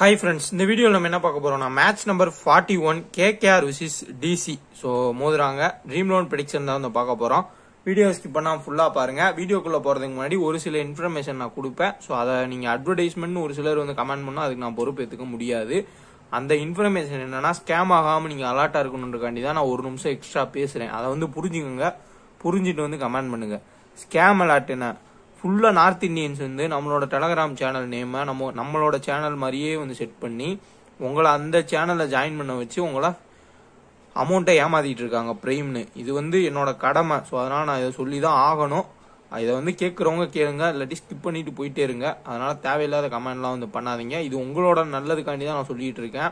hi friends இந்த வீடியோவில் நம்ம என்ன பார்க்க போகிறோம்னா match number forty one K KKR versus DC so dream lone லோன் ப்ரெடிக்ஷன் தான் வந்து பார்க்க போகிறோம் வீடியோ ஸ்கிப் பண்ணால் ஃபுல்லாக பாருங்கள் வீடியோக்குள்ளே போகிறதுக்கு முன்னாடி ஒரு சில இன்ஃபர்மேஷன் நான் கொடுப்பேன் ஸோ அதை நீங்கள் அட்வர்டைஸ்மெண்ட்னு ஒரு சிலர் வந்து கமெண்ட் பண்ணால் அதுக்கு நான் பொறுப்பேற்றுக்க முடியாது அந்த இன்ஃபர்மேஷன் என்னென்னா ஸ்கேம் ஆகாமல் நீங்கள் அலர்ட்டாக இருக்கணுன்றக்காண்டி தான் நான் ஒரு நிமிஷம் எக்ஸ்ட்ரா பேசுகிறேன் அதை வந்து புரிஞ்சுக்கோங்க புரிஞ்சுட்டு வந்து கமெண்ட் பண்ணுங்கள் ஸ்கேம் அலர்ட் என்ன ஃபுல்லாக நார்த் இந்தியன்ஸ் வந்து நம்மளோட டெலகிராம் சேனல் நேமை நம்ம நம்மளோட சேனல் மாதிரியே வந்து செட் பண்ணி உங்களை அந்த சேனலில் ஜாயின் பண்ண வச்சு உங்களை அமௌண்ட்டை ஏமாத்திட்டு இருக்காங்க ப்ரைம்னு இது வந்து என்னோட கடமை ஸோ அதனால் நான் இதை சொல்லி தான் ஆகணும் இதை வந்து கேட்குறவங்க கேளுங்க இல்லாட்டி ஸ்கிப் பண்ணிட்டு போயிட்டே இருங்க அதனால் தேவையில்லாத கமெண்ட்லாம் வந்து பண்ணாதீங்க இது உங்களோட நல்லதுக்காண்டி தான் நான் சொல்லிகிட்டு இருக்கேன்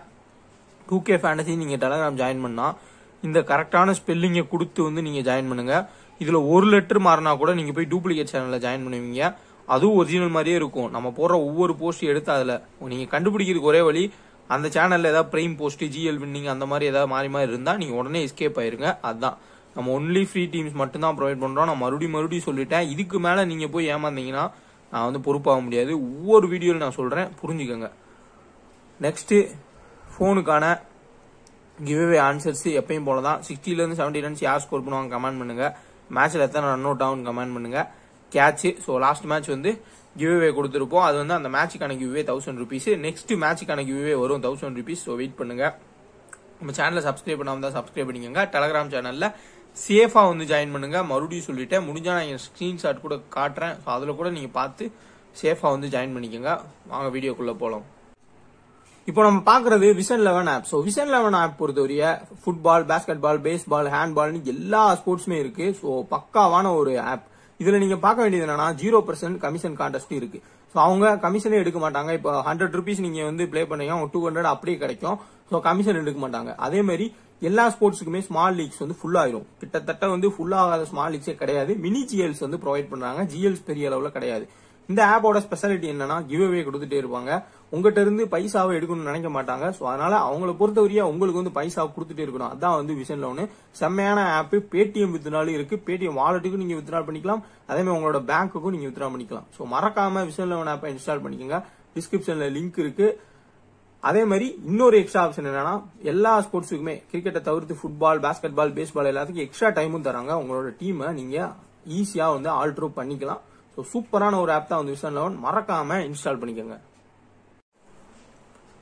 டூ கே ஃபேண்டசி நீங்கள் டெலகிராம் ஜாயின் பண்ணால் இந்த கரெக்டான ஸ்பெல்லிங்கை கொடுத்து வந்து நீங்கள் ஜாயின் பண்ணுங்கள் இதில் ஒரு லெட்டர் மாறினா கூட நீங்கள் போய் டூப்ளிகேட் சேனலில் ஜாயின் பண்ணுவீங்க அதுவும் ஒரிஜினல் மாதிரியே இருக்கும் நம்ம போடுற ஒவ்வொரு போஸ்ட் எடுத்து அதில் நீங்கள் கண்டுபிடிக்கிறதுக்கு ஒரே வழி அந்த சேனலில் ஏதாவது பிரைம் போஸ்ட்டு ஜிஎல் வின்னிங் அந்த மாதிரி ஏதாவது மாறி மாதிரி இருந்தால் நீங்கள் உடனே எஸ்கேப் ஆயிருங்க அதுதான் நம்ம ஒன்லி ஃப்ரீ டீம்ஸ் மட்டும்தான் ப்ரொவைட் பண்ணுறோம் நான் மறுபடியும் மறுபடியும் சொல்லிட்டேன் இதுக்கு மேலே நீங்கள் போய் ஏமாந்தீங்கன்னா நான் வந்து பொறுப்பாக முடியாது ஒவ்வொரு வீடியோவில் நான் சொல்கிறேன் புரிஞ்சுக்கோங்க நெக்ஸ்ட்டு ஃபோனுக்கான கிவ்வே ஆன்சர்ஸ் எப்பயும் போல தான் சிக்ஸ்டிலேருந்து செவன்டி ரன்ஸ் யார் ஸ்கோர் பண்ணுவாங்க கமெண்ட் பண்ணுங்க மேட்ச்சில் எத்தனை ரன் அவுட் ஆகும் கமெண்ட் பண்ணுங்க கேட்சு ஸோ லாஸ்ட் மேட்ச் வந்து கிவ்வே கொடுத்துருப்போம் அது வந்து அந்த மேட்சுக்கான கிவ்வே தௌசண்ட் ருபீஸ் நெக்ஸ்ட் மேட்சுக்கான கிவ்வே வரும் தௌசண்ட் ருபீஸ் ஸோ வெயிட் பண்ணுங்க நம்ம சேனலை சப்ஸ்கிரைப் பண்ணாமல் தான் சப்ஸ்கிரைப் பண்ணிக்கோங்க டெலகிராம் சேனலில் சேஃபாக வந்து ஜாயின் பண்ணுங்க மறுபடியும் சொல்லிட்டேன் முடிஞ்சால் நான் என் ஸ்க்ரீன்ஷாட் கூட காட்டுறேன் ஸோ அதில் கூட நீங்கள் பார்த்து சேஃபாக வந்து ஜாயின் பண்ணிக்கோங்க வாங்க வீடியோக்குள்ளே போகலாம் இப்போ நம்ம பாக்குறது Vision Eleven app so Vision Eleven app பொறுத்தவரைய football basketball baseball handball எல்லா ஸ்போர்ட்ஸுமே இருக்கு ஸோ பக்காவான ஒரு ஆப் இதுல நீங்க பார்க்க வேண்டியது என்னன்னா ஜீரோ பர்சன்ட் கமிஷன் கான்டெஸ்ட் இருக்கு ஸோ அவங்க கமிஷனே எடுக்க மாட்டாங்க இப்போ ஹண்ட்ரட் ருபீஸ் நீங்க வந்து பிளே பண்ணீங்க டூ ஹண்ட்ரட் அப்படியே கிடைக்கும் ஸோ கமிஷன் எடுக்க மாட்டாங்க அதே மாதிரி எல்லா ஸ்போர்ட்ஸுக்குமே ஸ்மால் லீக்ஸ் வந்து ஃபுல் ஆயிரும் கிட்டத்தட்ட வந்து ஃபுல் ஆகாத ஸ்மால் லீக்ஸே கிடையாது மினி ஜிஎல்ஸ் வந்து ப்ரொவைட் பண்றாங்க ஜிஎல்ஸ் பெரிய அளவில் கிடையாது இந்த ஆப்போட ஸ்பெஷாலிட்டி என்னன்னா கிவ் அவே கொடுத்துட்டே இருப்பாங்க உங்ககிட்ட இருந்து பைசாவை எடுக்கணும்னு நினைக்க மாட்டாங்க ஸோ அதனால அவங்கள பொறுத்தவரையா உங்களுக்கு வந்து பைசா கொடுத்துட்டே இருக்கணும் அதான் வந்து விஷன் லோனு செம்மையான ஆப் பேடிஎம் வித்னாலும் இருக்கு பேடிஎம் வாலெட்டுக்கும் நீங்க வித்ரா பண்ணிக்கலாம் அதே மாதிரி உங்களோட பேங்க்குக்கும் நீங்க வித்ரா பண்ணிக்கலாம் ஸோ மறக்காம விஷன் லோன் ஆப்பை இன்ஸ்டால் பண்ணிக்கோங்க டிஸ்கிரிப்ஷன்ல லிங்க் இருக்கு அதே மாதிரி இன்னொரு எக்ஸ்ட்ரா ஆப்ஷன் என்னன்னா எல்லா ஸ்போர்ட்ஸுக்குமே கிரிக்கெட்டை தவிர்த்து ஃபுட்பால் பேஸ்கெட் பால் பேஸ்பால் எல்லாத்துக்கும் எக்ஸ்ட்ரா டைமும் தராங்க உங்களோட டீமை நீங்க ஈஸியா வந்து ஆல்ட்ரூவ் பண்ணிக்கலாம் ஸோ சூப்பரான ஒரு ஆப் தான் வந்து விசன் லெவன் மறக்காம இன்ஸ்டால் பண்ணிக்கோங்க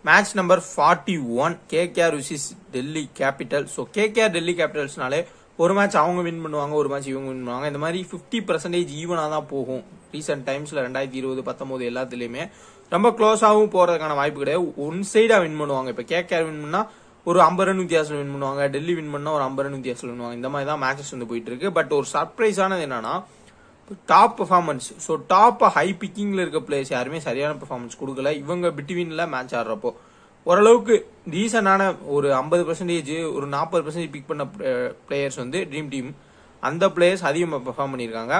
match number forty one KKR versus Delhi capital so KKR Delhi கேபிட்டல்ஸ்னாலே ஒரு மேட்ச் அவங்க வின் பண்ணுவாங்க ஒரு மேட்ச் இவங்க வின் பண்ணுவாங்க இந்த மாதிரி ஃபிஃப்டி பர்சன்டேஜ் ஈவனாக தான் போகும் ரீசெண்ட் டைம்ஸில் ரெண்டாயிரத்தி இருபது பத்தொம்போது எல்லாத்துலேயுமே ரொம்ப க்ளோஸாகவும் போகிறதுக்கான வாய்ப்பு கிடையாது ஒன் சைடாக வின் பண்ணுவாங்க இப்போ கேகேஆர் வின் பண்ணால் ஒரு ஐம்பது ரன் வித்தியாசம் வின் பண்ணுவாங்க டெல்லி வின் பண்ணால் ஒரு ஐம்பது ரன் வித்தியாசம் வின் பண்ணுவாங்க இந்த மாதிரி தான் மேட்சஸ் வந்து போயிட்டு இருக்கு பட் ஒரு சர்ப்ரைஸானது என்னன்னா top performance so top high பிக்கிங்கில் இருக்க பிளேயர்ஸ் யாருமே சரியான பர்ஃபார்மன்ஸ் கொடுக்கல இவங்க பிட்வீனில் மேட்ச் ஆடுறப்போ ஓரளவுக்கு ரீசனான ஒரு ஐம்பது பர்சன்டேஜ் ஒரு நாற்பது பர்சன்டேஜ் பிக் பண்ண பிளேயர்ஸ் வந்து ட்ரீம் டீம் அந்த பிளேயர்ஸ் அதிகமாக பெர்ஃபார்ம் பண்ணியிருக்காங்க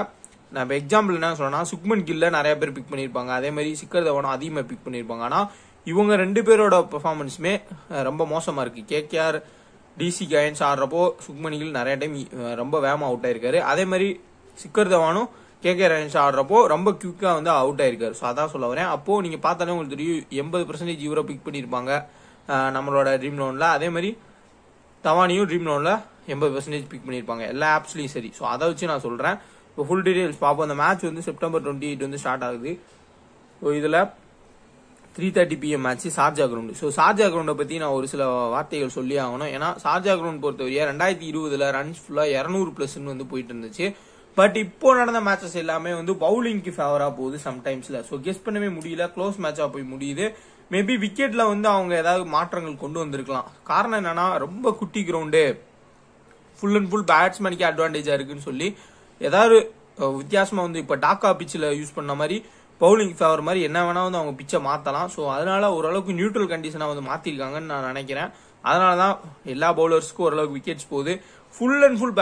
நான் இப்போ எக்ஸாம்பிள் என்ன சொல்லணும் சுக்மன் கில்ல நிறைய பேர் பிக் பண்ணியிருப்பாங்க அதே மாதிரி சிக்கர் தவனம் அதிகமாக பிக் பண்ணியிருப்பாங்க ஆனால் இவங்க ரெண்டு பேரோட பெர்ஃபார்மன்ஸுமே ரொம்ப மோசமாக இருக்குது கேகேஆர் டிசி கயன்ஸ் ஆடுறப்போ சுக்மணிகள் கில் நிறைய டைம் ரொம்ப வேகமாக அவுட் ஆயிருக்காரு அதே மாதிரி சிக்கர் தவானும் கே கே ரஹன்ஷா ஆடுறப்போ ரொம்ப குயிக்கா வந்து அவுட் ஆயிருக்காரு ஸோ அதான் சொல்ல வரேன் அப்போது நீங்கள் பார்த்தாலே உங்களுக்கு தெரியும் எண்பது பர்சன்டேஜ் இவரோ பிக் பண்ணியிருப்பாங்க நம்மளோட ட்ரீம் லோனில் அதே மாதிரி தவானியும் ட்ரீம் லோனில் எண்பது பர்சன்டேஜ் பிக் பண்ணியிருப்பாங்க எல்லா ஆப்ஸ்லயும் சரி ஸோ அதை வச்சு நான் சொல்கிறேன் இப்போ ஃபுல் டீடைல்ஸ் பார்ப்போம் அந்த மேட்ச் வந்து செப்டம்பர் டுவெண்ட்டி எயிட் வந்து ஸ்டார்ட் ஆகுது ஸோ இதில் three thirty PM match Sharjah ground so Sharjah கிரவுண்டை பற்றி நான் ஒரு சில வார்த்தைகள் சொல்லி ஆகணும் ஏன்னா சார்ஜா கிரவுண்ட் பொறுத்தவரையா ரெண்டாயிரத்தி இருபதில் ரன்ஸ் ஃபுல்லாக இரநூறு பிளஸ் வந்து போயிட்டு இருந்துச்சு பட் இப்போ நடந்த மேட்சஸ் எல்லாமே வந்து பவுலிங்க்கு ஃபேவரா போகுது சம்டைம்ஸ்ல ஸோ கெஸ் பண்ணவே முடியல க்ளோஸ் மேட்சா போய் முடியுது மேபி விக்கெட்ல வந்து அவங்க ஏதாவது மாற்றங்கள் கொண்டு வந்திருக்கலாம் காரணம் என்னன்னா ரொம்ப குட்டி கிரவுண்டு ஃபுல் அண்ட் ஃபுல் பேட்ஸ்மேனுக்கு அட்வான்டேஜா இருக்குன்னு சொல்லி ஏதாவது வித்தியாசமா வந்து இப்போ டாக்கா பிச்சில் யூஸ் பண்ண மாதிரி பவுலிங் ஃபேவர் மாதிரி என்ன வேணா வந்து அவங்க பிச்சை மாற்றலாம் ஸோ அதனால ஓரளவுக்கு நியூட்ரல் கண்டிஷனாக வந்து மாத்திருக்காங்கன்னு நான் நினைக்கிறேன் அதனால தான் எல்லா பவுலர்ஸ்க்கும் ஓரளவுக்கு விக்கெட்ஸ் போகுது ஃபுல் அண்ட் ஃபுல்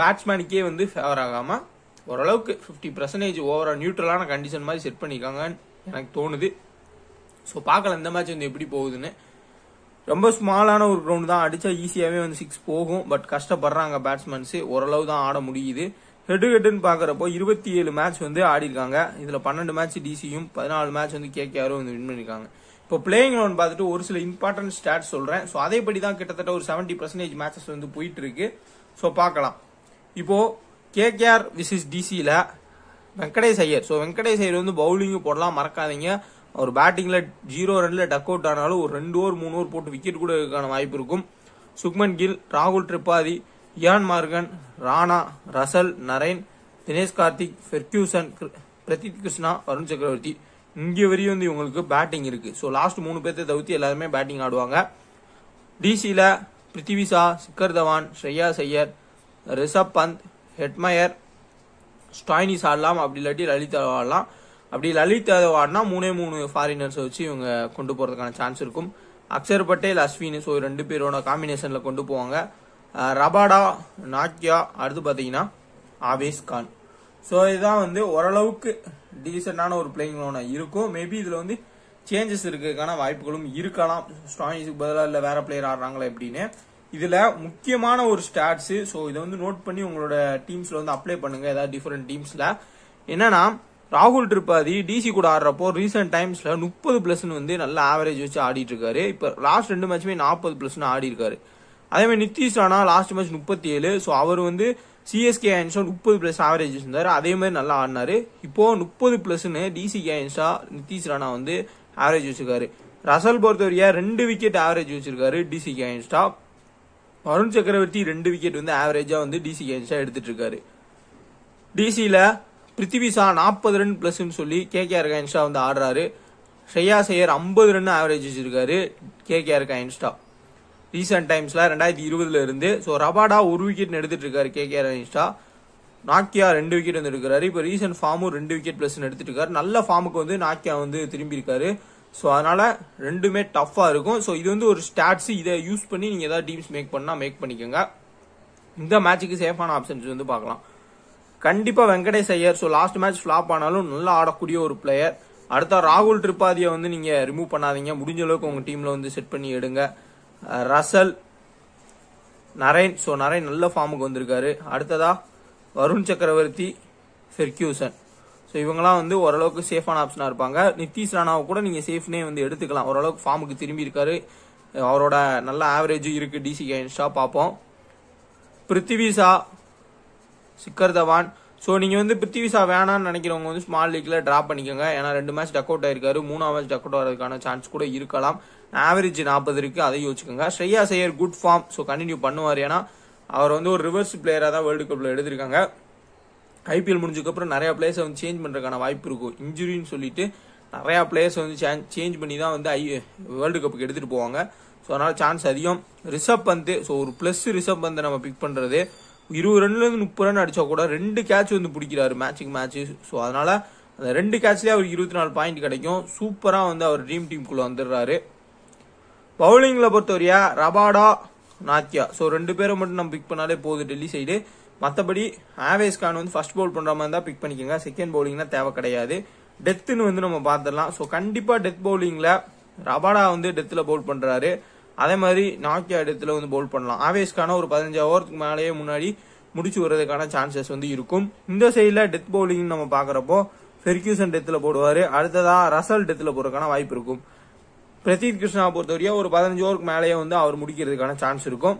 பேட்ஸ்மேனுக்கே வந்து ஃபேவர் ஆகாமல் ஓரளவுக்கு ஃபிஃப்டி பர்சன்டேஜ் ஓவரா நியூட்ரலான கண்டிஷன் மாதிரி செட் பண்ணியிருக்காங்கன்னு எனக்கு தோணுது ஸோ பார்க்கலாம் இந்த மேட்ச் வந்து எப்படி போகுதுன்னு ரொம்ப ஸ்மாலான ஒரு கிரவுண்ட் தான் அடித்தா ஈஸியாகவே வந்து சிக்ஸ் போகும் பட் கஷ்டப்படுறாங்க பேட்ஸ்மேன்ஸு ஓரளவு தான் ஆட முடியுது ஹெட்டு ஹெட்டுன்னு பார்க்குறப்போ இருபத்தி ஏழு மேட்ச் வந்து ஆடிருக்காங்க இதில் பன்னெண்டு மேட்ச் டிசியும் பதினாலு மேட்ச் வந்து கேகேஆரும் வந்து வின் பண்ணியிருக்காங்க இப்போ பிளேயிங் லோன் பார்த்துட்டு ஒரு சில இம்பார்ட்டன்ட் ஸ்டாட் சொல்கிறேன் ஸோ அதேபடி தான் கிட்டத்தட்ட ஒரு செவன்ட்டி பர்சன்டேஜ் மேட்சஸ் வந்து போயிட்டு இருக்கு ஸோ பார்க்கலாம் இப்போது கேகேஆர் விசிஸ் டிசியில் வெங்கடேஷ் ஐயர் ஸோ வெங்கடேஷ் ஐயர் வந்து பவுலிங்கும் போடலாம் மறக்காதீங்க அவர் பேட்டிங்கில் ஜீரோ ரன்ல டக் அவுட் ஆனாலும் ஒரு ரெண்டு ஓவர் மூணு ஓவர் போட்டு விக்கெட் கூட இருக்கான வாய்ப்பு இருக்கும் சுக்மன் கில் ராகுல் Tripathi Eoin Morgan Rana Russell Narine Dinesh Karthik Ferguson Pradeep Krishna Varun Chakravarthy இங்கே வரையும் வந்து இவங்களுக்கு பேட்டிங் இருக்கு ஸோ லாஸ்ட் மூணு பேர்த்தை தவிர்த்து எல்லாருமே பேட்டிங் ஆடுவாங்க டிசியில் பிருத்திவிசா சிக்கர் தவான் ஸ்ரேயா சையர் ரிஷப் பந்த் ஹெட்மயர் ஸ்டாய்னிஸ் ஆடலாம் அப்படி இல்லாட்டி லலித் ஆடலாம் அப்படி லலித் யாதவ் ஆடினா மூணே மூணு ஃபாரினர்ஸை வச்சு இவங்க கொண்டு போகிறதுக்கான சான்ஸ் இருக்கும் அக்ஷர் பட்டேல் அஸ்வின் ஸோ ரெண்டு பேரோட காம்பினேஷனில் கொண்டு போவாங்க ரபாடா நாக்கியா அடுத்து பார்த்தீங்கன்னா ஆவேஸ் கான் ஸோ இதுதான் வந்து ஓரளவுக்கு டீசெண்டான ஒரு பிளேயிங் லோனாக இருக்கும் மேபி இதில் வந்து சேஞ்சஸ் இருக்கிறதுக்கான வாய்ப்புகளும் இருக்கலாம் ஸ்டாயின்ஸுக்கு பதிலாக இல்லை வேற பிளேயர் ஆடுறாங்களே எப்படின்னு இதில் முக்கியமான ஒரு ஸ்டாட்ஸு ஸோ இதை வந்து நோட் பண்ணி உங்களோட டீம்ஸில் வந்து அப்ளை பண்ணுங்கள் ஏதாவது டிஃப்ரெண்ட் டீம்ஸில் என்னன்னா ராகுல் திரிபாதி டிசி கூட ஆடுறப்போ ரீசெண்ட் டைம்ஸில் முப்பது பிளஸ்னு வந்து நல்ல ஆவரேஜ் வச்சு ஆடிட்டு இருக்காரு இப்போ லாஸ்ட் ரெண்டு மேட்சுமே நாற்பது பிளஸ்னு ஆடி இருக்காரு அதே மாதிரி நிதிஷ் ராணா லாஸ்ட் மேட்ச் முப்பத்தி ஏழு ஸோ அவர் வந்து சிஎஸ்கே அயன்ஸா முப்பது பிளஸ் ஆவரேஜ் இருந்தார் அதே மாதிரி நல்லா ஆடினாரு இப்போ முப்பது பிளஸ்னு டிசிகே அயன்ஸா நிதிஷ் ராணா வந்து ஆவரேஜ் வச்சிருக்காரு ரசல் பொறுத்தவரையா ரெண்டு விக்கெட் ஆவரேஜ் வச்சிருக்காரு டிசிகே அயன்ஸ்டா வருண் சக்கரவர்த்தி ரெண்டு விக்கெட் வந்து ஆவரேஜாக வந்து டிசி கேன்ஸா எடுத்துட்டு இருக்காரு டிசியில் பிருத்திவிசா நாற்பது ரன் பிளஸ்ன்னு சொல்லி கேஆர் கைன்ஸ்டா வந்து ஆடுறாரு ஸ்ரேயா செய்யர் ஐம்பது ரன் ஆவரேஜ் வச்சிருக்காரு கேஆர் கைன்ஸ்டா ரீசெண்ட் டைம்ஸில் ரெண்டாயிரத்தி இருபதுல இருந்து ஸோ ரபாடா ஒரு விக்கெட் எடுத்துட்டு இருக்காரு கே கே ரனிஷ்டா நாக்கியா ரெண்டு விக்கெட் வந்துருக்காரு இப்போ ரீசெண்ட் ஃபார்மும் ரெண்டு விக்கெட் பிளஸ் எடுத்துட்டு இருக்காரு நல்ல ஃபார்முக்கு வந்து நாக்கியா வந்து திரும்பி இருக்காரு ஸோ அதனால ரெண்டுமே டஃப்பாக இருக்கும் ஸோ இது வந்து ஒரு ஸ்டாட்ஸ் இதை யூஸ் பண்ணி நீங்கள் ஏதாவது டீம்ஸ் மேக் பண்ணால் மேக் பண்ணிக்கோங்க இந்த மேட்சுக்கு சேஃபான ஆப்ஷன்ஸ் வந்து பார்க்கலாம் கண்டிப்பாக Venkatesh Iyer so last match flop ஆனாலும் நல்லா ஆடக்கூடிய ஒரு பிளேயர் அடுத்த ராகுல் திரிபாதியை வந்து நீங்கள் ரிமூவ் பண்ணாதீங்க முடிஞ்ச அளவுக்கு உங்கள் டீமில் வந்து செட் பண்ணி எடுங்க ரசல் நரேன் ஸோ நரேன் நல்ல ஃபார்முக்கு வந்திருக்காரு அடுத்ததா வருண் சக்கரவர்த்தி ஃபெர்க்யூசன் ஸோ இவங்கலாம் வந்து ஓரளவுக்கு சேஃபான ஆப்ஷனாக இருப்பாங்க நிதிஷ் ராணாவை கூட நீங்கள் சேஃப்னே வந்து எடுத்துக்கலாம் ஓரளவுக்கு ஃபார்முக்கு திரும்பி இருக்காரு அவரோட நல்ல ஆவரேஜும் இருக்குது டிசி கேன்ஸ்டாக பார்ப்போம் பிருத்திவி சிக்கர் தவான் ஸோ நீங்கள் வந்து விசா வேணான்னு நினைக்கிறவங்க வந்து ஸ்மால் லீக்கில் ட்ராப் பண்ணிக்கோங்க ஏன்னா ரெண்டு மேட்ச் டக் அவுட் ஆயிருக்காரு மூணாவது மேட்ச் டக் அவுட் ஆகிறதுக்கான சான்ஸ் கூட இருக்கலாம் ஆவரேஜ் நாற்பது இருக்குது அதை யோசிச்சுக்கோங்க Shreyas Iyer good form so continue பண்ணுவார் ஏன்னா அவர் வந்து ஒரு ரிவர்ஸ் பிளேயராக தான் வேர்ல்டு கப்பில் எடுத்திருக்காங்க ஐபிஎல் முடிஞ்சதுக்கப்புறம் நிறையா பிளேயர்ஸை வந்து சேஞ்ச் பண்ணுறதுக்கான வாய்ப்பு இருக்கும் இன்ஜுரின்னு சொல்லிட்டு நிறையா பிளேயர்ஸ் வந்து சேஞ்ச் பண்ணி தான் வந்து ஐ வேர்ல்டு கப்புக்கு எடுத்துகிட்டு போவாங்க ஸோ அதனால் சான்ஸ் அதிகம் ரிஷப் பந்து ஸோ ஒரு ப்ளஸ் ரிஷப் பந்து நம்ம பிக் பண்ணுறது இருபது ரன்லேருந்து முப்பது ரன் அடித்தா கூட ரெண்டு கேட்ச் வந்து பிடிக்கிறாரு மேட்சுக்கு மேட்ச்சு ஸோ அதனால் அந்த ரெண்டு கேட்ச்லேயே அவருக்கு இருபத்தி நாலு பாயிண்ட் கிடைக்கும் சூப்பராக வந்து அவர் ட்ரீம் டீமுக்குள்ளே வந்துடுறாரு பவுலிங்கில் பொறுத்தவரையா ரபாடா நாத்தியா ஸோ ரெண்டு பேரை மட்டும் நம்ம பிக் பண்ணாலே போதும் டெல்லி சைடு மற்றபடி ஆவேஸ் கான் வந்து ஃபர்ஸ்ட் பவுல் பண்ணுற மாதிரி தான் பிக் பண்ணிக்கோங்க செகண்ட் பவுலிங்னா தேவை கிடையாது டெத்துன்னு வந்து நம்ம பார்த்துடலாம் ஸோ கண்டிப்பாக டெத் பவுலிங்கில் ரபாடா வந்து டெத்தில் பவுல் பண்ணுறாரு அதே மாதிரி நாக்கியா இடத்துல வந்து பவுல் பண்ணலாம் ஆவேஸ்க்கான ஒரு பதினஞ்சு ஓவருக்கு மேலேயே முன்னாடி முடிச்சு வர்றதுக்கான சான்சஸ் வந்து இருக்கும் இந்த சைடில் டெத் பவுலிங் நம்ம பார்க்குறப்போ ஃபெர்கியூசன் டெத்தில் போடுவார் அடுத்ததாக ரசல் டெத்தில் போடுறதுக்கான வாய்ப்பு இருக்கும் பிரதீத் கிருஷ்ணா பொறுத்தவரையும் ஒரு பதினஞ்சு ஓவருக்கு மேலேயே வந்து அவர் முடிக்கிறதுக்கான சான்ஸ் இருக்கும்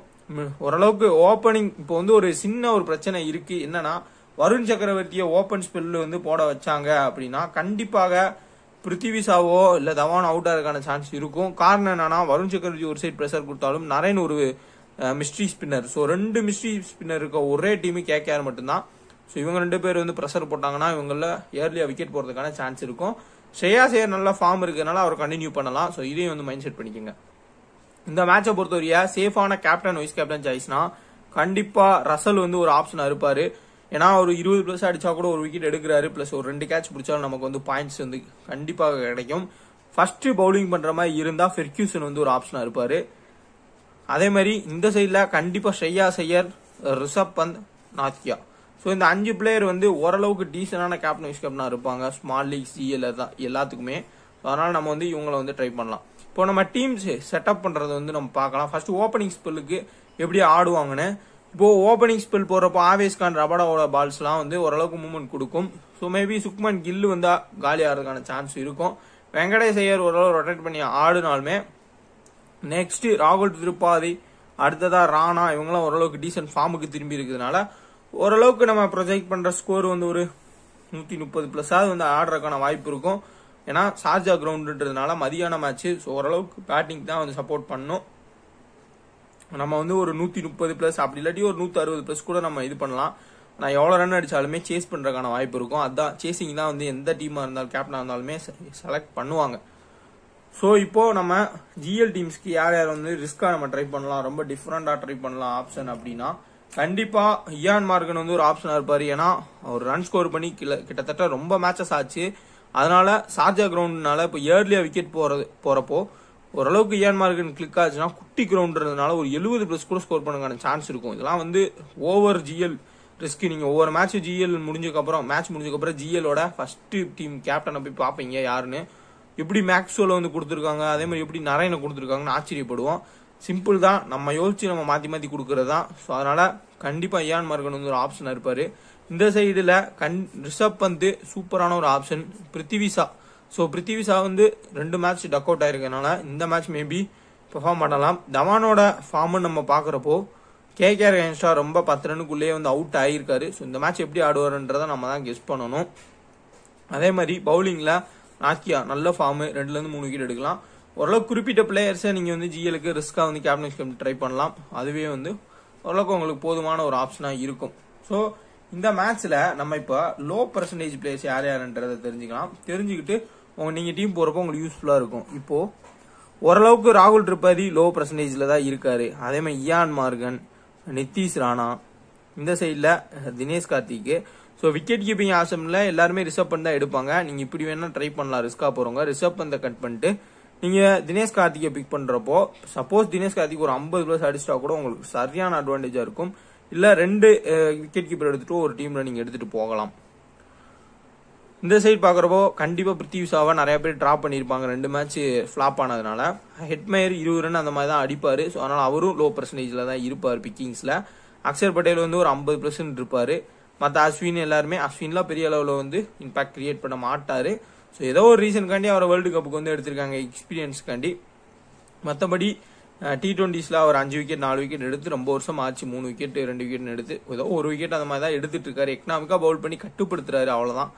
ஓரளவுக்கு ஓப்பனிங் இப்போ வந்து ஒரு சின்ன ஒரு பிரச்சனை இருக்குது என்னன்னா வருண் சக்கரவர்த்தியை ஓப்பன் ஸ்பெல்லு வந்து போட வச்சாங்க அப்படின்னா கண்டிப்பாக பிருத்திவி சாவோ இல்லை தவான் அவுட் ஆகிறதுக்கான சான்ஸ் இருக்கும் காரணம் என்னன்னா வருண் சக்கரவர்த்தி ஒரு சைட் ப்ரெஷர் கொடுத்தாலும் நரேன் ஒரு மிஸ்ட்ரி ஸ்பின்னர் ஸோ ரெண்டு மிஸ்ட்ரி ஸ்பின்னர் இருக்க ஒரே டீமு கேகேஆர் மட்டும்தான் ஸோ இவங்க ரெண்டு பேர் வந்து ப்ரெஷர் போட்டாங்கன்னா இவங்களில் ஏர்லியாக விக்கெட் போகிறதுக்கான சான்ஸ் இருக்கும் ஸ்ரேயா சேர் நல்லா ஃபார்ம் இருக்கிறதுனால அவர் கண்டினியூ பண்ணலாம் ஸோ இதையும் வந்து மைண்ட் செட் பண்ணிக்கோங்க இந்த மேட்சை பொறுத்தவரையா சேஃபான கேப்டன் வைஸ் கேப்டன் சாய்ஸ்னா கண்டிப்பாக ரசல் வந்து ஒரு ஆப்ஷனாக இருப்பார் ஏன்னா ஒரு இருபது ப்ளஸ் அடித்தா கூட ஒரு விக்கெட் எடுக்கிறாரு ப்ளஸ் ஒரு ரெண்டு கேட்ச் பிடிச்சாலும் நமக்கு வந்து பாயிண்ட்ஸ் வந்து கண்டிப்பாக கிடைக்கும் ஃபர்ஸ்ட் பவுலிங் பண்ணுற மாதிரி இருந்தால் ஃபெர்கியூசன் வந்து ஒரு ஆப்ஷனாக இருப்பார் அதே மாதிரி இந்த சைடில் கண்டிப்பாக ஷையா செய்யர் ரிஷப் பந்த் நாத்யா ஸோ இந்த அஞ்சு பிளேயர் வந்து ஓரளவுக்கு டீசெண்டான கேப்டன் வைஸ் கேப்டனாக இருப்பாங்க ஸ்மால் லீக் சிஎல் தான் எல்லாத்துக்குமே அதனால அதனால் நம்ம வந்து இவங்களை வந்து ட்ரை பண்ணலாம் இப்போ நம்ம டீம்ஸ் செட்டப் பண்ணுறது வந்து நம்ம பார்க்கலாம் ஃபர்ஸ்ட் ஓப்பனிங் ஸ்பெல்லுக்கு எப்படி ஆடுவாங்கன்னு இப்போது ஓப்பனிங் ஸ்பெல் போடுறப்போ ஆவேஸ்கான் ரபடாவோட பால்ஸ்லாம் வந்து ஓரளவுக்கு மூவ்மெண்ட் கொடுக்கும் ஸோ மேபி சுக்மன் கில்லு காலி ஆகிறதுக்கான சான்ஸ் இருக்கும் வெங்கடேஷ் ஐயர் ஓரளவு ரொட்டேட் பண்ணி ஆடுனாலுமே நெக்ஸ்ட் ராகுல் திருப்பாதி அடுத்ததாக ராணா இவங்கெல்லாம் ஓரளவுக்கு டீசென்ட் ஃபார்முக்கு திரும்பி இருக்கிறதுனால ஓரளவுக்கு நம்ம ப்ரொஜெக்ட் பண்ணுற ஸ்கோர் வந்து ஒரு நூற்றி முப்பது ப்ளஸ்ஸாவது வந்து ஆடுறதுக்கான வாய்ப்பு இருக்கும் ஏன்னா ஷார்ஜா கிரவுண்டுன்றதுனால மதியான மேட்ச் ஸோ ஓரளவுக்கு பேட்டிங் தான் வந்து சப்போர்ட் பண்ணும் நம்ம வந்து ஒரு நூற்றி முப்பது ப்ளஸ் அப்படி இல்லாட்டி ஒரு நூத்தி அறுபது ப்ளஸ் கூட நம்ம இது பண்ணலாம் நான் எவ்வளோ ரன் அடித்தாலுமே சேஸ் பண்றதுக்கான வாய்ப்பு இருக்கும் அதுதான் சேசிங் தான் வந்து எந்த டீமாக இருந்தாலும் கேப்டனாக இருந்தாலுமே செலக்ட் பண்ணுவாங்க ஸோ இப்போது நம்ம ஜிஎல் டீம்ஸ்க்கு யார் யார் வந்து ரிஸ்க்காக நம்ம ட்ரை பண்ணலாம் ரொம்ப டிஃப்ரெண்ட்டாக ட்ரை பண்ணலாம் ஆப்ஷன் அப்படின்னா கண்டிப்பாக இயான் மார்கன் வந்து ஒரு ஆப்ஷனாக இருப்பார் ஏன்னா அவர் ரன் ஸ்கோர் பண்ணி கிட்டத்தட்ட ரொம்ப மேட்சஸ் ஆச்சு அதனால சார்ஜா கிரவுண்ட்னால இப்போ ஏர்லியா விக்கெட் போகிறது போகிறப்போ ஓரளவுக்கு ஏன் மார்க்கன் கிளிக் ஆச்சுன்னா குட்டி கிரௌண்ட்றதுனால ஒரு எழுபது ப்ளஸ் கூட ஸ்கோர் பண்ணுங்கான சான்ஸ் இருக்கும் இதெல்லாம் வந்து ஓவர் ஜிஎல் ரிஸ்க் நீங்கள் ஒவ்வொரு மேட்ச் ஜிஎல் முடிஞ்சக்கப்புறம் மேட்ச் முடிஞ்சக்கப்புறம் ஜிஎலோட ஃபர்ஸ்ட் டீம் கேப்டனை போய் பார்ப்பீங்க யாருன்னு எப்படி மேக்ஸ்வெல் வந்து கொடுத்துருக்காங்க அதே மாதிரி எப்படி நரையனை கொடுத்துருக்காங்கன்னு ஆச்சரியப்படுவோம் சிம்பிள் தான் நம்ம யோசிச்சு நம்ம மாற்றி மாற்றி கொடுக்குறது தான் ஸோ அதனால் கண்டிப்பாக ஏன் மார்கன் வந்து ஒரு ஆப்ஷனாக இருப்பார் இந்த சைடில் கண் ரிஷப் பந்து சூப்பரான ஒரு ஆப்ஷன் பிருத்திவிசா ஸோ பிருத்திவி சா வந்து ரெண்டு மேட்ச் டக் அவுட் ஆயிருக்கனால இந்த மேட்ச் மேபி பெர்ஃபார்ம் பண்ணலாம் தவானோட ஃபார்ம்னு நம்ம பார்க்குறப்போ கேகேஆர் கேன்ஸ்டா ரொம்ப பத்து ரனுக்குள்ளேயே வந்து அவுட் ஆகியிருக்காரு ஸோ இந்த மேட்ச் எப்படி ஆடுவார்ன்றத நம்ம தான் கெஸ்ட் பண்ணணும் அதே மாதிரி பவுலிங்கில் நாக்கியா நல்ல ஃபார்மு ரெண்டுலேருந்து மூணு விக்கெட் எடுக்கலாம் ஓரளவுக்கு குறிப்பிட்ட பிளேயர்ஸை நீங்கள் வந்து ஜிஎலுக்கு ரிஸ்க்காக வந்து கேப்டன்ஷிப் ட்ரை பண்ணலாம் அதுவே வந்து ஓரளவுக்கு உங்களுக்கு போதுமான ஒரு ஆப்ஷனாக இருக்கும் ஸோ இந்த மேட்ச்சில் நம்ம இப்போ லோ பர்சன்டேஜ் பிளேயர்ஸ் யார் யாருன்றதை தெரிஞ்சுக்கலாம் தெரிஞ்சுக்கிட்டு உங்கள் நீங்கள் டீம் போகிறப்போ உங்களுக்கு யூஸ்ஃபுல்லாக இருக்கும் இப்போது ஓரளவுக்கு ராகுல் திரிபாதி லோ பர்சன்டேஜில் தான் இருக்கார் அதே மாதிரி இயான் மார்கன் நிதிஷ் ராணா இந்த சைடில் தினேஷ் கார்த்திக்கு ஸோ விக்கெட் கீப்பிங் ஆசமில் எல்லாருமே ரிசர்வ் பண்ணி தான் எடுப்பாங்க நீங்கள் இப்படி வேணால் ட்ரை பண்ணலாம் ரிஸ்க்காக போகிறவங்க ரிசர்வ் பந்த கட் பண்ணிட்டு நீங்கள் தினேஷ் கார்த்திகை பிக் பண்ணுறப்போ சப்போஸ் தினேஷ் கார்த்திக் ஒரு ஐம்பது பிளஸ் அடிச்சிட்டா கூட உங்களுக்கு சரியான அட்வான்டேஜாக இருக்கும் இல்லை ரெண்டு விக்கெட் கீப்பர் எடுத்துகிட்டு ஒரு டீமில் நீங்கள் எடுத்துகிட்டு போகலாம் இந்த சைடு பார்க்குறப்போ கண்டிப்பாக பிருத்திவி ஷாவை நிறைய பேர் ட்ராப் பண்ணியிருப்பாங்க ரெண்டு மேட்ச் ஃப்ளாப் ஆனதுனால ஹெட்மேயர் இருபது ரன் அந்த மாதிரி தான் அடிப்பார் ஸோ அதனால் அவரும் லோ பர்சன்டேஜில் தான் இருப்பார் பிக்கிங்ஸில் அக்ஷர் பட்டேல் வந்து ஒரு ஐம்பது பர்சன்ட் இருப்பார் மற்ற அஸ்வின் எல்லாருமே அஸ்வின்லாம் பெரிய அளவில் வந்து இம்பாக்ட் கிரியேட் பண்ண மாட்டார் ஸோ ஏதோ ஒரு ரீசனுக்காண்டி அவரை வேர்ல்டு கப்புக்கு வந்து எடுத்திருக்காங்க எக்ஸ்பீரியன்ஸ்க்காண்டி மற்றபடி டி டுவெண்ட்டிஸில் அவர் அஞ்சு விக்கெட் நாலு விக்கெட் எடுத்து ரொம்ப வருஷம் ஆச்சு மூணு விக்கெட் ரெண்டு விக்கெட்னு எடுத்து ஏதோ ஒரு விக்கெட் அந்த மாதிரி தான் எடுத்துகிட்டு இருக்காரு எக்கனாமிக்காக பவுல் பண்ணி கட்டுப்படுத்துறாரு அவ்வளோதான்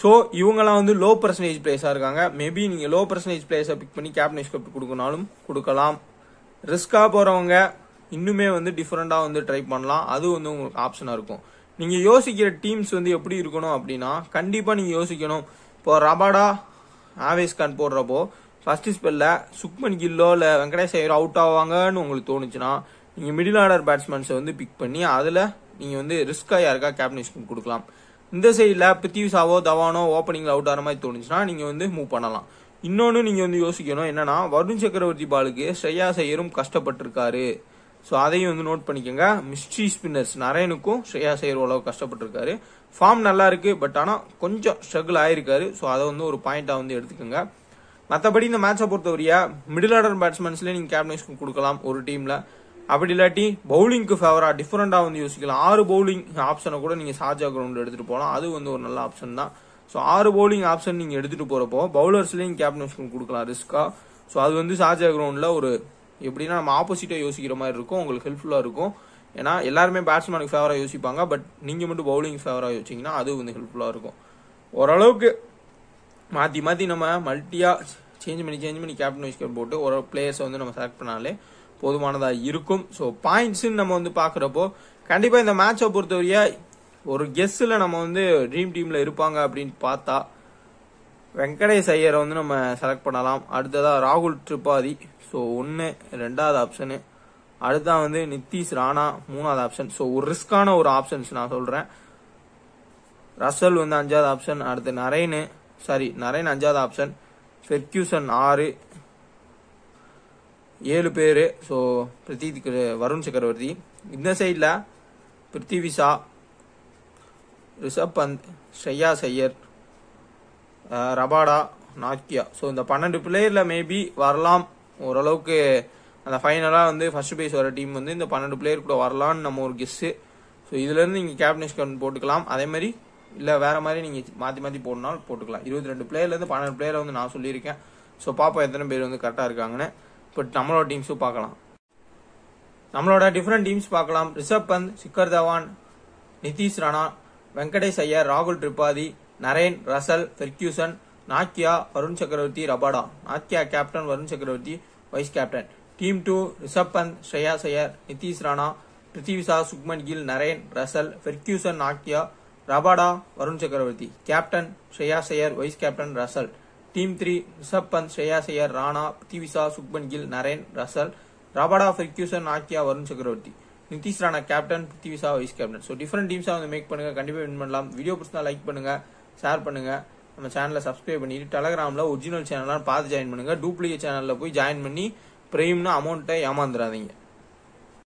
ஸோ இவங்கெல்லாம் வந்து லோ பர்சன்டேஜ் பிளேஸாக இருக்காங்க மேபி நீங்கள் லோ பர்சன்டேஜ் பிளேஸை பிக் பண்ணி கேப்டன்ஸ் கப் கொடுக்கணாலும் கொடுக்கலாம் ரிஸ்க்காக போகிறவங்க இன்னுமே வந்து டிஃப்ரெண்ட்டாக வந்து ட்ரை பண்ணலாம் அது வந்து உங்களுக்கு ஆப்ஷனாக இருக்கும் நீங்கள் யோசிக்கிற டீம்ஸ் வந்து எப்படி இருக்கணும் அப்படின்னா கண்டிப்பாக நீங்கள் யோசிக்கணும் இப்போ ரபாடா ஆவேஸ் கான் போடுறப்போ ஃபர்ஸ்ட் ஸ்பெல்ல சுக்மன் கில்லோ இல்லை வெங்கடேஷ் ஐயர் அவுட் ஆவாங்கன்னு உங்களுக்கு தோணுச்சுன்னா நீங்கள் மிடில் ஆர்டர் பேட்ஸ்மேன்ஸை வந்து பிக் பண்ணி அதில் நீங்கள் வந்து ரிஸ்க்காக யாருக்கா கேப்டன்ஸ் கொடுக்கலாம் இந்த சைடில் பிரித்திவிசாவோ தவானோ ஓப்பனிங்கில் அவுட் ஆகிற மாதிரி தோணுச்சுன்னா நீங்கள் வந்து மூவ் பண்ணலாம் இன்னொன்று நீங்கள் வந்து யோசிக்கணும் என்னென்னா வருண் சக்கரவர்த்தி பாலுக்கு ஸ்ரேயா செய்யரும் கஷ்டப்பட்டிருக்காரு ஸோ அதையும் வந்து நோட் பண்ணிக்கோங்க மிஸ்ட்ரி ஸ்பின்னர்ஸ் நரேனுக்கும் ஸ்ரேயா செய்யர் அளவு கஷ்டப்பட்டிருக்காரு ஃபார்ம் நல்லா இருக்குது பட் ஆனால் கொஞ்சம் ஸ்ட்ரகிள் ஆயிருக்காரு ஸோ அதை வந்து ஒரு பாயிண்ட்டாக வந்து எடுத்துக்கோங்க மற்றபடி இந்த மேட்சை பொறுத்தவரையா மிடில் ஆர்டர் பேட்ஸ்மேன்ஸ்லேயே நீங்கள் கேப்டன்ஸ் கொடுக்கலாம் ஒரு டீமில் அப்படி இல்லாட்டி பவுலிங்க்கு ஃபேவராக டிஃப்ரெண்ட்டாக வந்து யோசிக்கலாம் ஆறு பவுலிங் ஆப்ஷனை கூட நீங்கள் சார்ஜா கிரவுண்டில் எடுத்துகிட்டு போகலாம் அது வந்து ஒரு நல்ல ஆப்ஷன் தான் ஸோ ஆறு பவுலிங் ஆப்ஷன் நீங்கள் எடுத்துகிட்டு போகிறப்போ பவுலர்ஸ்லேயும் கேப்டன்ஷிப் கொடுக்கலாம் ரிஸ்க்காக ஸோ அது வந்து சார்ஜா கிரவுண்டில் ஒரு எப்படின்னா நம்ம ஆப்போசிட்டாக யோசிக்கிற மாதிரி இருக்கும் உங்களுக்கு ஹெல்ப்ஃபுல்லாக இருக்கும் ஏன்னா எல்லாருமே பேட்ஸ்மேனுக்கு ஃபேவராக யோசிப்பாங்க பட் நீங்கள் மட்டும் பவுலிங் ஃபேவராக யோசிச்சிங்கன்னா அது வந்து ஹெல்ப்ஃபுல்லாக இருக்கும் ஓரளவுக்கு மாற்றி மாற்றி நம்ம மல்ட்டியாக சேஞ்ச் பண்ணி சேஞ்ச் பண்ணி கேப்டன் விஸ்கர் போட்டு ஒரு பிளேயர்ஸை வந்து நம்ம செலக்ட் பண்ணாலே போதுமானதாக இருக்கும் ஸோ பாயிண்ட்ஸ் நம்ம வந்து பார்க்குறப்போ கண்டிப்பாக இந்த மேட்சை பொறுத்தவரையா ஒரு கெஸ்ல நம்ம வந்து ட்ரீம் டீமில் இருப்பாங்க அப்படின்னு பார்த்தா வெங்கடேஷ் ஐயரை வந்து நம்ம செலக்ட் பண்ணலாம் அடுத்ததாக ராகுல் திரிபாதி ஸோ ஒன்று ரெண்டாவது ஆப்ஷனு அடுத்தா வந்து நிதிஷ் ராணா மூணாவது ஆப்ஷன் ஸோ ஒரு ரிஸ்கான ஒரு ஆப்ஷன்ஸ் நான் சொல்கிறேன் ரசல் வந்து அஞ்சாவது ஆப்ஷன் அடுத்து நரேனு சாரி நரேன் அஞ்சாவது ஆப்ஷன் ஃபெர்கியூசன் ஆறு ஏழு பேர் ஸோ பிரதீத் வருண் சக்கரவர்த்தி இந்த சைடில் பிருத்திவிஷா ரிஷப் பந்த் ஸ்ரேயா சையர் ரபாடா நாக்கியா ஸோ இந்த பன்னெண்டு பிளேயரில் மேபி வரலாம் ஓரளவுக்கு அந்த ஃபைனலாக வந்து ஃபர்ஸ்ட் பிரைஸ் வர டீம் வந்து இந்த பன்னெண்டு பிளேயர் கூட வரலான்னு நம்ம ஒரு கெஸ்ஸு ஸோ இதுலேருந்து நீங்கள் கேப்டன்ஸ் கவுண்ட் போட்டுக்கலாம் அதே மாதிரி இல்லை வேறு மாதிரி நீங்கள் மாற்றி மாற்றி போடணும் போட்டுக்கலாம் இருபத்தி ரெண்டு பிளேயர்லேருந்து பன்னெண்டு பிளேயரை வந்து நான் சொல்லியிருக்கேன் ஸோ பாப்பா எத்தனை பேர் வந்து கரெக்டாக இருக்காங்கன்னு பட் நம்மளோட டீம்ஸும் பார்க்கலாம் நம்மளோட டிஃப்ரெண்ட் டீம்ஸ் பார்க்கலாம் ரிஷப் பந்த் சிக்கர் தவான் நிதிஷ் ராணா வெங்கடேஷ் ஐயர் ராகுல் திரிபாதி நரேன் ரசல் பெர்க்யூசன் நாக்கியா வருண் சக்கரவர்த்தி ரபாடா நாக்கியா கேப்டன் வருண் சக்கரவர்த்தி vice captain team to Rishabh bandh Shreya Iyer Nitish Rana பிருத்திவிசா சுக்மன் kill Naren Russell பெர்க்யூசன் நாக்கியா Rabada Varun சக்கரவர்த்தி captain Shreya சையர் vice captain Russell team three Rishabh bandh ஸ்ரேயாசையர் Rana பிருத்திவிசா சுக்மன் kill Naren Russell ராபாடா ஃபிரிக்யூசன் ஆக்கியா Varun சக்கரவர்த்தி Nitish Rana captain பிருத்திவிசா vice captain so different டீம்ஸாக வந்து மேக் பண்ணுங்கள் கண்டிப்பாக வின் பண்ணலாம் வீடியோ பிடிச்சா லைக் பண்ணுங்கள் ஷேர் பண்ணுங்கள் நம்ம சேனலை சப்ஸ்கிரைப் பண்ணிட்டு டெலகிராமில் ஒரிஜினல் சேனல்லாம் பார்த்து ஜாயின் பண்ணுங்கள் டூப்ளிகேட் சேனலில் போய் ஜாயின் பண்ணி பிரைம்னு அமௌண்ட்டை ஏமாந்துடாதீங்க